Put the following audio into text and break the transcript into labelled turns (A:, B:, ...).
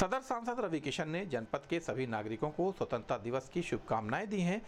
A: सदर सांसद रवि किशन ने जनपद के सभी नागरिकों को स्वतंत्रता दिवस की शुभकामनाएं दी हैं